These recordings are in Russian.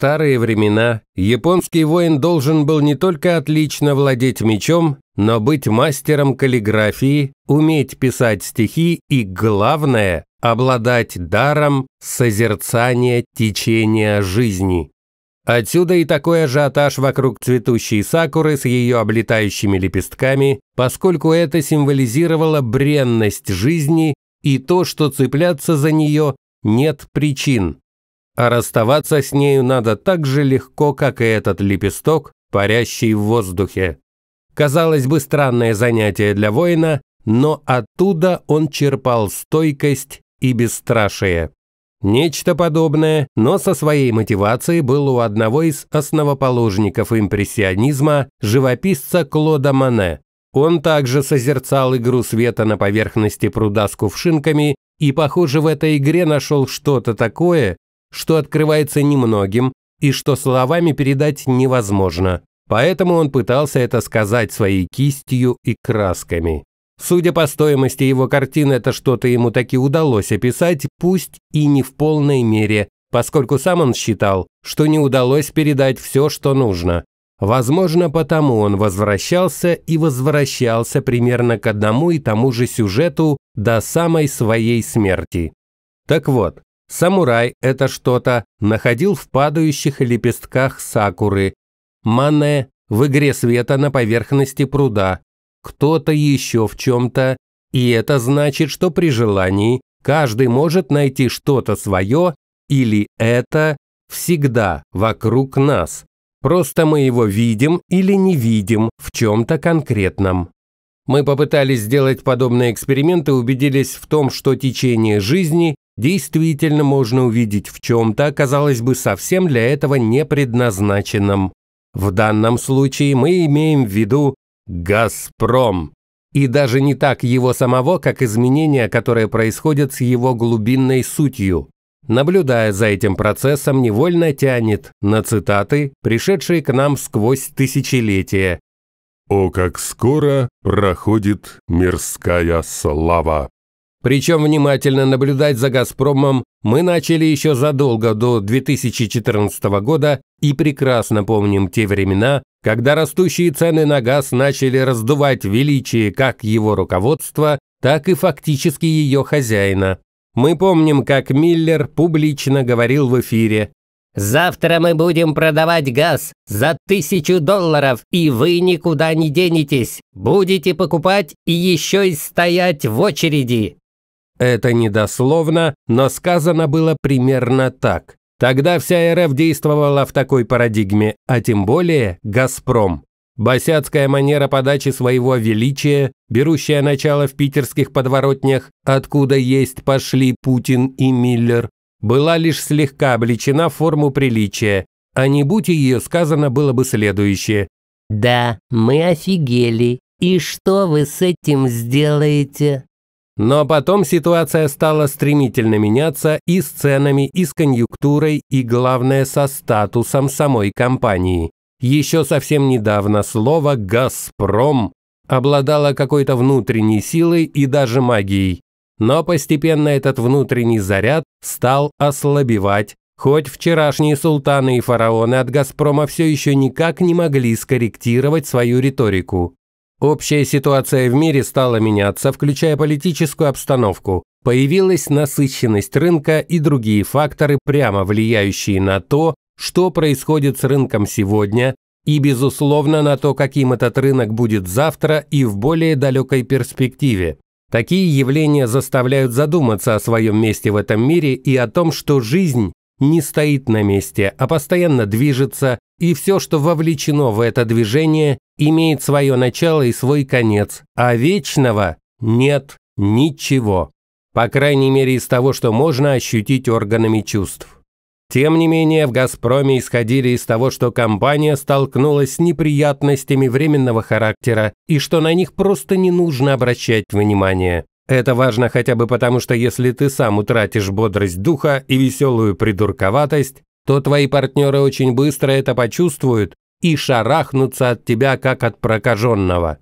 старые времена японский воин должен был не только отлично владеть мечом, но быть мастером каллиграфии, уметь писать стихи и, главное, обладать даром созерцания течения жизни. Отсюда и такой ажиотаж вокруг цветущей сакуры с ее облетающими лепестками, поскольку это символизировало бренность жизни и то, что цепляться за нее нет причин а расставаться с нею надо так же легко, как и этот лепесток, парящий в воздухе. Казалось бы, странное занятие для воина, но оттуда он черпал стойкость и бесстрашие. Нечто подобное, но со своей мотивацией было у одного из основоположников импрессионизма, живописца Клода Мане. Он также созерцал игру света на поверхности пруда с кувшинками и, похоже, в этой игре нашел что-то такое, что открывается немногим и что словами передать невозможно. Поэтому он пытался это сказать своей кистью и красками. Судя по стоимости его картин, это что-то ему таки удалось описать, пусть и не в полной мере, поскольку сам он считал, что не удалось передать все, что нужно. Возможно, потому он возвращался и возвращался примерно к одному и тому же сюжету до самой своей смерти. Так вот, Самурай это что-то находил в падающих лепестках сакуры. Мане в игре света на поверхности пруда. Кто-то еще в чем-то. И это значит, что при желании каждый может найти что-то свое или это всегда вокруг нас. Просто мы его видим или не видим в чем-то конкретном. Мы попытались сделать подобные эксперименты, и убедились в том, что течение жизни действительно можно увидеть в чем-то, казалось бы, совсем для этого не предназначенном. В данном случае мы имеем в виду «Газпром». И даже не так его самого, как изменения, которые происходят с его глубинной сутью. Наблюдая за этим процессом, невольно тянет на цитаты, пришедшие к нам сквозь тысячелетия. «О, как скоро проходит мирская слава!» Причем внимательно наблюдать за «Газпромом» мы начали еще задолго до 2014 года и прекрасно помним те времена, когда растущие цены на газ начали раздувать величие как его руководства, так и фактически ее хозяина. Мы помним, как Миллер публично говорил в эфире «Завтра мы будем продавать газ за тысячу долларов, и вы никуда не денетесь. Будете покупать и еще и стоять в очереди». Это недословно, но сказано было примерно так. Тогда вся РФ действовала в такой парадигме, а тем более «Газпром». Босяцкая манера подачи своего величия, берущая начало в питерских подворотнях, откуда есть пошли Путин и Миллер, была лишь слегка обличена в форму приличия, а не будь ее сказано было бы следующее. «Да, мы офигели, и что вы с этим сделаете?» Но потом ситуация стала стремительно меняться и с ценами, и с конъюнктурой, и, главное, со статусом самой компании. Еще совсем недавно слово «Газпром» обладало какой-то внутренней силой и даже магией. Но постепенно этот внутренний заряд стал ослабевать, хоть вчерашние султаны и фараоны от «Газпрома» все еще никак не могли скорректировать свою риторику. Общая ситуация в мире стала меняться, включая политическую обстановку. Появилась насыщенность рынка и другие факторы, прямо влияющие на то, что происходит с рынком сегодня и, безусловно, на то, каким этот рынок будет завтра и в более далекой перспективе. Такие явления заставляют задуматься о своем месте в этом мире и о том, что жизнь не стоит на месте, а постоянно движется, и все, что вовлечено в это движение, имеет свое начало и свой конец, а вечного нет ничего, по крайней мере из того, что можно ощутить органами чувств. Тем не менее, в «Газпроме» исходили из того, что компания столкнулась с неприятностями временного характера и что на них просто не нужно обращать внимание. Это важно хотя бы потому, что если ты сам утратишь бодрость духа и веселую придурковатость, то твои партнеры очень быстро это почувствуют и шарахнутся от тебя, как от прокаженного.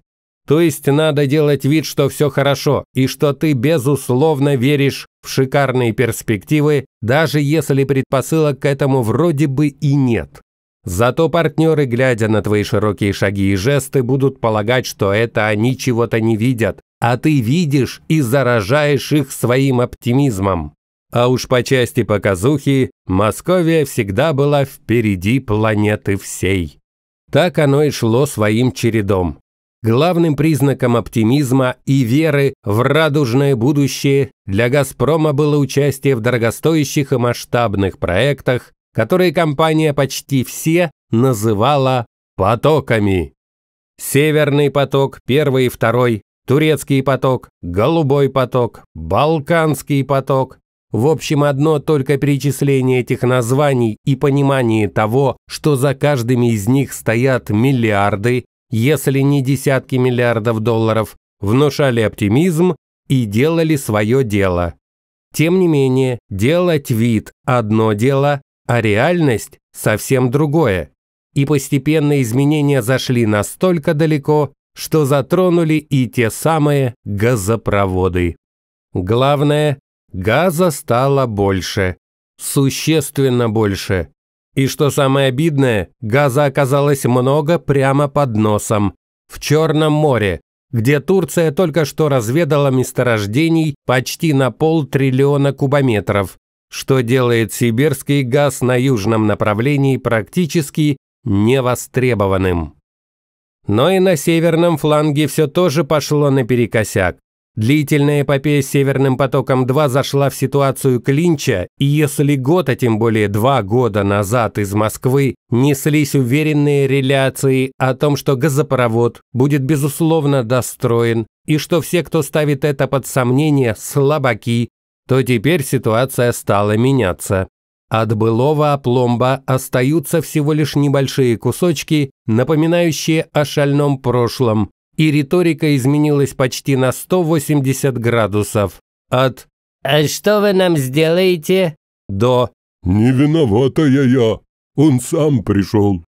То есть надо делать вид, что все хорошо, и что ты безусловно веришь в шикарные перспективы, даже если предпосылок к этому вроде бы и нет. Зато партнеры, глядя на твои широкие шаги и жесты, будут полагать, что это они чего-то не видят, а ты видишь и заражаешь их своим оптимизмом. А уж по части показухи Московия всегда была впереди планеты всей. Так оно и шло своим чередом. Главным признаком оптимизма и веры в радужное будущее для «Газпрома» было участие в дорогостоящих и масштабных проектах, которые компания почти все называла «потоками». Северный поток, первый и второй, Турецкий поток, Голубой поток, Балканский поток, в общем, одно только перечисление этих названий и понимание того, что за каждыми из них стоят миллиарды, если не десятки миллиардов долларов, внушали оптимизм и делали свое дело. Тем не менее, делать вид – одно дело, а реальность – совсем другое. И постепенно изменения зашли настолько далеко, что затронули и те самые газопроводы. Главное газа стало больше. Существенно больше. И что самое обидное, газа оказалось много прямо под носом. В Черном море, где Турция только что разведала месторождений почти на полтриллиона кубометров, что делает сибирский газ на южном направлении практически невостребованным. Но и на северном фланге все тоже пошло наперекосяк. Длительная эпопея с «Северным потоком-2» зашла в ситуацию клинча, и если год, а тем более два года назад из Москвы неслись уверенные реляции о том, что газопровод будет безусловно достроен, и что все, кто ставит это под сомнение, слабаки, то теперь ситуация стала меняться. От былого опломба остаются всего лишь небольшие кусочки, напоминающие о шальном прошлом, и риторика изменилась почти на 180 градусов. От «А что вы нам сделаете?» до «Не виноватая я, он сам пришел».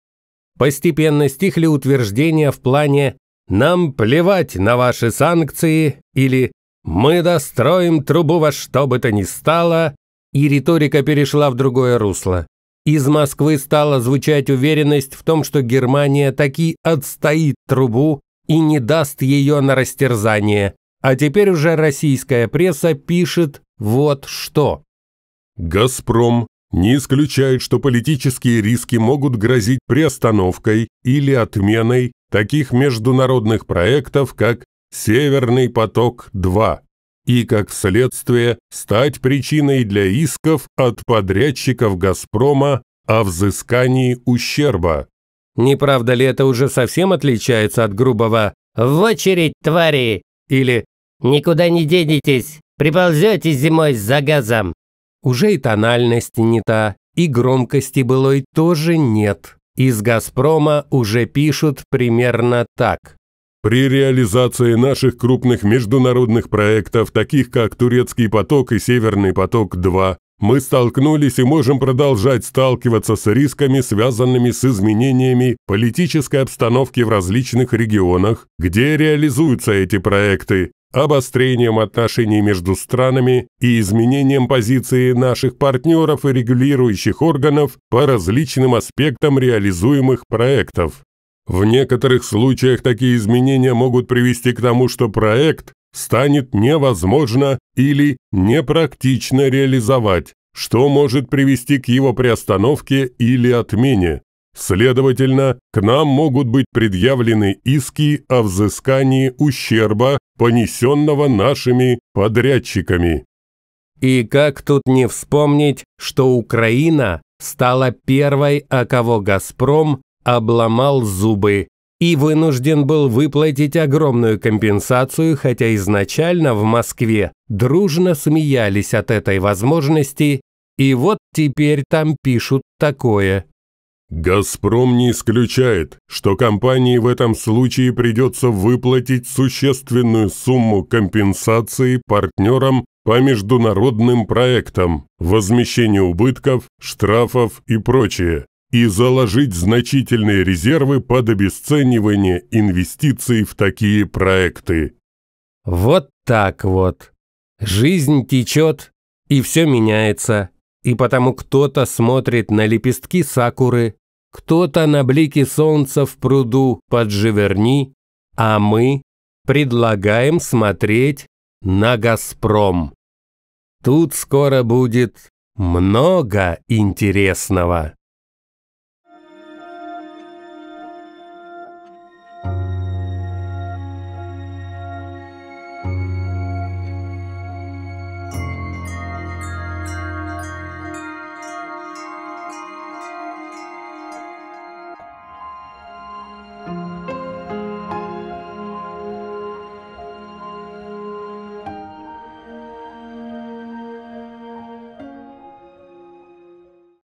Постепенно стихли утверждения в плане «Нам плевать на ваши санкции» или «Мы достроим трубу во что бы то ни стало», и риторика перешла в другое русло. Из Москвы стала звучать уверенность в том, что Германия таки отстоит трубу и не даст ее на растерзание. А теперь уже российская пресса пишет вот что. «Газпром не исключает, что политические риски могут грозить приостановкой или отменой таких международных проектов, как «Северный поток-2» и, как следствие, стать причиной для исков от подрядчиков «Газпрома» о взыскании ущерба. Не правда ли это уже совсем отличается от грубого «в очередь, твари!» или «никуда не денетесь, приползете зимой за газом!» Уже и тональность не та, и громкости былой тоже нет. Из «Газпрома» уже пишут примерно так. При реализации наших крупных международных проектов, таких как «Турецкий поток» и «Северный поток-2», мы столкнулись и можем продолжать сталкиваться с рисками, связанными с изменениями политической обстановки в различных регионах, где реализуются эти проекты, обострением отношений между странами и изменением позиции наших партнеров и регулирующих органов по различным аспектам реализуемых проектов. В некоторых случаях такие изменения могут привести к тому, что проект станет невозможно или непрактично реализовать, что может привести к его приостановке или отмене. Следовательно, к нам могут быть предъявлены иски о взыскании ущерба, понесенного нашими подрядчиками. И как тут не вспомнить, что Украина стала первой, о кого «Газпром» обломал зубы и вынужден был выплатить огромную компенсацию, хотя изначально в Москве дружно смеялись от этой возможности, и вот теперь там пишут такое. «Газпром не исключает, что компании в этом случае придется выплатить существенную сумму компенсации партнерам по международным проектам, возмещению убытков, штрафов и прочее и заложить значительные резервы под обесценивание инвестиций в такие проекты. Вот так вот. Жизнь течет, и все меняется. И потому кто-то смотрит на лепестки сакуры, кто-то на блики солнца в пруду под Живерни, а мы предлагаем смотреть на «Газпром». Тут скоро будет много интересного.